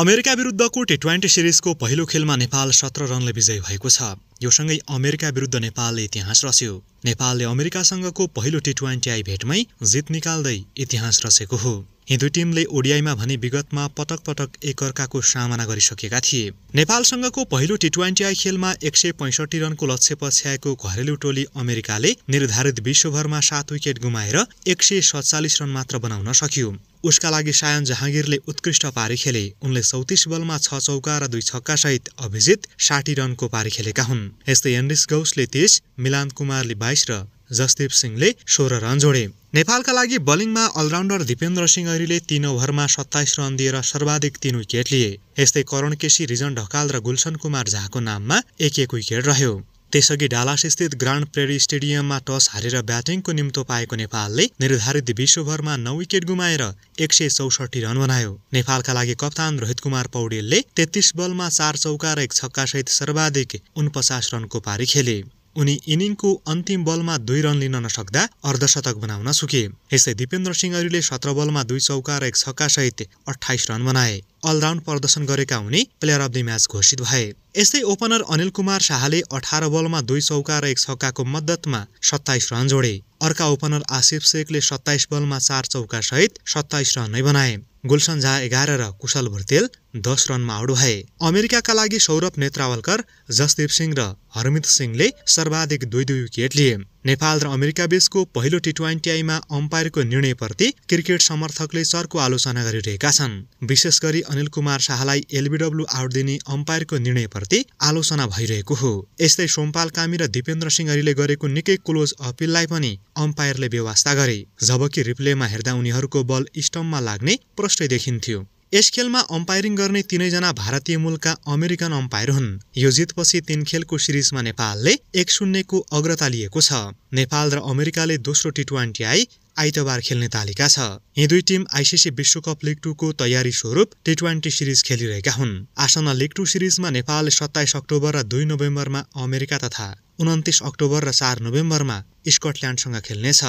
America विरुद्धको T twenty सिरिजको पहिलो खेलमा नेपाल सत्र रनले विजयी भएको छ यो सँगै अमेरिका विरुद्ध नेपालले इतिहास रच्यो नेपालले अमेरिकासँगको पहिलो टी ट्वेन्टी आई भेटमै जित निकाल्दै इतिहास रचेको हो हिन्दू टिमले ओडिआईमा भने विगतमा पटक पटक एकअर्काको सामना गरिसकेका थिए नेपालसँगको पहिलो टी ट्वेन्टी खेलमा एक सय पैँसठी रनको लक्ष्य पछ्याएको घरेलु टोली अमेरिकाले निर्धारित विश्वभरमा सात विकेट गुमाएर एक सय सत्तालिस रन मात्र बनाउन सक्यो उसका लागि सायन जहाँगीरले उत्कृष्ट पारी खेले उनले चौतिस बलमा छ चौका र दुई छक्का सहित अभिजित साठी रनको पारी खेलेका हुन् यस्तै एन्डिस गौसले तीस मिलान कुमारले बाइस र जसदीप सिंहले सोह्र रन जोडे नेपालका लागि बलिङमा अलराउन्डर दिपेन्द्र सिंह अहिले तीन ओभरमा सत्ताइस रन दिएर सर्वाधिक तीन विकेट लिए यस्तै करण केसी रिजन ढकाल र गुलसन कुमार झाको नाममा एक एक विकेट रह्यो त्यसअघि डालासस्थित ग्रान्ड प्रेरी स्टेडियममा टस हारेर ब्याटिङको निम्तो पाएको नेपालले निर्धारित बिस ओभरमा नौ विकेट गुमाएर एक सय चौसठी रन बनायो नेपालका लागि कप्तान रोहित कुमार पौडेलले तेत्तिस बलमा चार चौका र एक छक्कासहित सर्वाधिक उनपचास रनको पारी खेले उनी इनिङको अन्तिम बलमा दुई रन लिन नसक्दा अर्धशतक बनाउन सुके यसै दिपेन्द्र सिंहहरूले सत्र बलमा दुई चौका र एक छक्का सहित अठाइस रन बनाए अलराउन्ड प्रदर्शन गरेका हुने प्लेयर अफ द म्याच घोषित भए यस्तै ओपनर अनिल कुमार शाहले अठार बलमा दुई चौका र एक छक्काको मद्दतमा सत्ताइस रन जोडे अर्का ओपनर आसिफ शेखले सत्ताइस बलमा चार चौका सहित सत्ताइस रन नै बनाए गुलसन झा एघार र कुशल भुर्तेल दस रनमा आउट भए अमेरिकाका लागि सौरभ नेत्रावलकर जसदीप सिंह र हरमित सिंहले सर्वाधिक दुई दुई विकेट लिए नेपाल र अमेरिका बीचको पहिलो टी ट्वेन्टीआईमा अम्पायरको निर्णयप्रति क्रिकेट समर्थकले चर्को आलोचना गरिरहेका छन् विशेष गरी अनिल कुमार शाहलाई एलबीडब्ल्यू आउट दिने अम्पायरको निर्णयप्रति आलोचना भइरहेको हो यस्तै सोमपाल कामी र दिपेन्द्र सिंहरीले गरेको निकै क्लोज अपिललाई पनि अम्पायरले व्यवस्था गरे जबकि रिप्लेमा हेर्दा उनीहरूको बल स्टम्पमा लाग्ने प्रष्टै देखिन्थ्यो यस खेलमा अम्पायरिङ गर्ने तिनैजना भारतीय मूलका अमेरिकन अम्पायर हुन् यो जितपछि तीन खेलको सिरिजमा नेपालले एक शून्यको अग्रता लिएको छ नेपाल र अमेरिकाले दोस्रो टी ट्वेन्टी आई आइतबार खेल्ने तालिका छ यी दुई टिम आइसिसी विश्वकप लिग टूको तयारी स्वरूप टी ट्वेन्टी सिरिज खेलिरहेका हुन् आसन्न लिग टू सिरिजमा नेपालले सत्ताइस अक्टोबर र दुई नोभेम्बरमा अमेरिका तथा उन्तिस अक्टोबर र चार नोभेम्बरमा स्कटल्यान्डसँग खेल्नेछ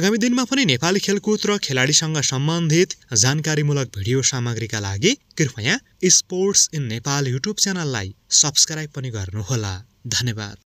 आगामी दिनमा पनि नेपाली खेलकुद र खेलाडीसँग सम्बन्धित जानकारीमूलक भिडियो सामग्रीका लागि कृपया स्पोर्ट्स इन नेपाल युट्युब च्यानललाई सब्सक्राइब पनि गर्नुहोला धन्यवाद